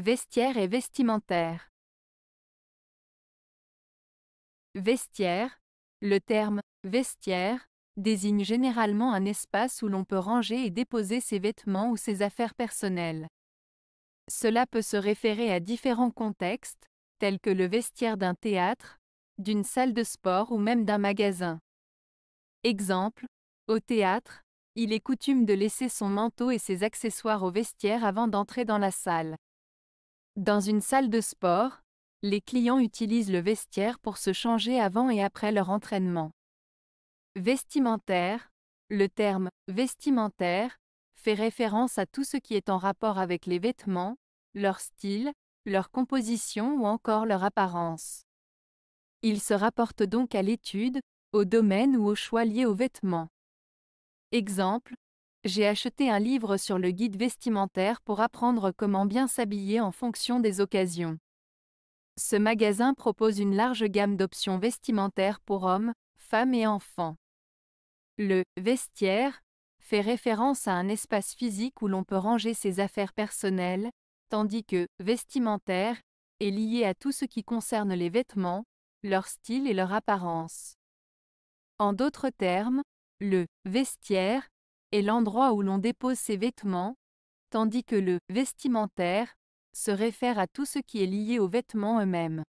Vestiaire et vestimentaire. Vestiaire. Le terme vestiaire désigne généralement un espace où l'on peut ranger et déposer ses vêtements ou ses affaires personnelles. Cela peut se référer à différents contextes, tels que le vestiaire d'un théâtre, d'une salle de sport ou même d'un magasin. Exemple, au théâtre, il est coutume de laisser son manteau et ses accessoires au vestiaire avant d'entrer dans la salle. Dans une salle de sport, les clients utilisent le vestiaire pour se changer avant et après leur entraînement. Vestimentaire. Le terme vestimentaire fait référence à tout ce qui est en rapport avec les vêtements, leur style, leur composition ou encore leur apparence. Il se rapporte donc à l'étude, au domaine ou au choix liés aux vêtements. Exemple, j'ai acheté un livre sur le guide vestimentaire pour apprendre comment bien s'habiller en fonction des occasions. Ce magasin propose une large gamme d'options vestimentaires pour hommes, femmes et enfants. Le vestiaire fait référence à un espace physique où l'on peut ranger ses affaires personnelles, tandis que vestimentaire est lié à tout ce qui concerne les vêtements, leur style et leur apparence. En d'autres termes, le vestiaire est l'endroit où l'on dépose ses vêtements, tandis que le vestimentaire se réfère à tout ce qui est lié aux vêtements eux-mêmes.